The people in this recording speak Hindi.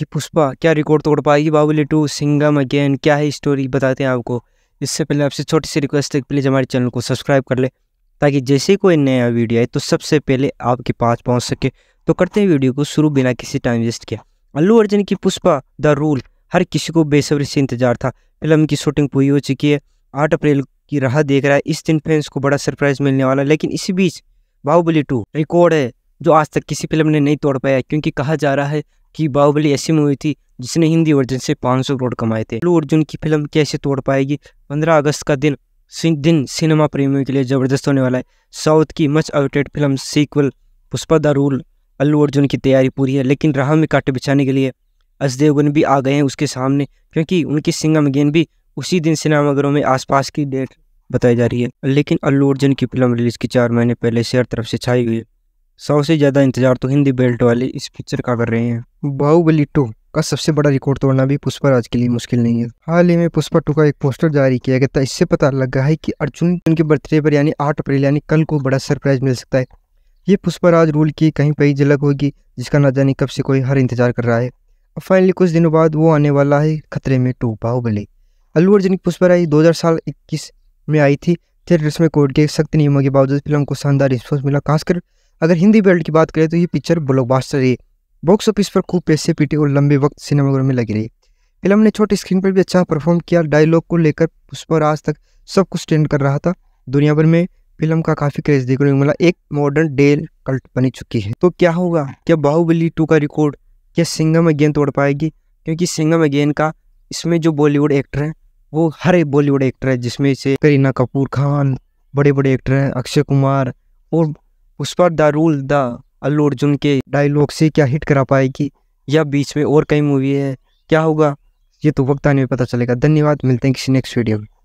कि पुष्पा क्या रिकॉर्ड तोड़ पाएगी बाहुबली टू सिंगम अगेन क्या है स्टोरी बताते हैं आपको इससे पहले आपसे छोटी सी रिक्वेस्ट है प्लीज़ हमारे चैनल को सब्सक्राइब कर ले ताकि जैसे कोई नया वीडियो आए तो सबसे पहले आपके पास पहुंच सके तो करते हैं वीडियो को शुरू बिना किसी टाइम वेस्ट किया अल्लू अर्जुन की पुष्पा द रूल हर किसी को बेसब्री से इंतजार था फिल्म की शूटिंग पूरी हो चुकी है आठ अप्रैल की राह देख रहा है इस दिन फैंस को बड़ा सरप्राइज मिलने वाला लेकिन इसी बीच बाहुबली टू रिकॉर्ड है जो आज तक किसी फिल्म ने नहीं तोड़ पाया क्योंकि कहा जा रहा है कि बाहुबली ऐसी मूवी थी जिसने हिंदी वर्जन से 500 करोड़ कमाए थे अल्लू अर्जुन की फिल्म कैसे तोड़ पाएगी 15 अगस्त का दिन दिन सिनेमा प्रेमियों के लिए ज़बरदस्त होने वाला है साउथ की much awaited film sequel Pushpa the rule Allu Arjun की तैयारी पूरी है लेकिन राह में काटे बिछाने के लिए अस देवगन भी आ गए हैं उसके सामने क्योंकि उनकी सिंगम अगेन भी उसी दिन सिनेमाघरों में आसपास की डेट बताई जा रही है लेकिन अल्लू अर्जुन की फिल्म रिलीज़ की चार महीने पहले से हर तरफ से छाई हुई है सौ से ज़्यादा इंतजार तो हिंदी बेल्ट वाले इस पिक्चर का कर रहे हैं बाहुबली टू का सबसे बड़ा रिकॉर्ड तोड़ना भी पुष्पा राज के लिए मुश्किल नहीं है हाल ही में पुष्पा टू का एक पोस्टर जारी किया गया था इससे पता लगा है कि अर्जुन उनके बर्थडे पर यानी आठ अप्रैल यानी कल को बड़ा सरप्राइज मिल सकता है ये पुष्पा राज रूल की कहीं पर झलक होगी जिसका ना जाने कब से कोई हर इंतजार कर रहा है और फाइनली कुछ दिनों बाद वो आने वाला है खतरे में टू बाहुबली अल्लू अर्जुन की पुष्पा राज दो साल इक्कीस में आई थी थिएटर्स में कोर्ट के सख्त नियमों के बावजूद फिल्म को शानदार रिस्पॉन्स मिला खासकर अगर हिंदी बेल्ट की बात करें तो ये पिक्चर ब्लॉकबास्टर रही बॉक्स ऑफिस पर खूब पैसे पीटे और लंबे वक्त सिनेमाघरों में लगी रही फिल्म ने छोटी स्क्रीन पर भी अच्छा परफॉर्म किया डायलॉग को लेकर उस पर आज तक सब कुछ ट्रेंड कर रहा था दुनिया भर में फिल्म का काफ़ी क्रेज देखने को मिला एक मॉडर्न डेल कल्ट बनी चुकी है तो क्या होगा क्या बाहुबली टू का रिकॉर्ड क्या सिंगम अगेन तोड़ पाएगी क्योंकि सिंगम अगेन का इसमें जो बॉलीवुड एक्टर हैं वो हर एक बॉलीवुड एक्टर है जिसमें से करीना कपूर खान बड़े बड़े एक्टर हैं अक्षय कुमार और उस पर the rule the Allu Arjun के डायलॉग से क्या हिट करा पाएगी या बीच में और कई मूवी है क्या होगा ये तो वक्त आने में पता चलेगा धन्यवाद मिलते हैं किसी नेक्स्ट वीडियो में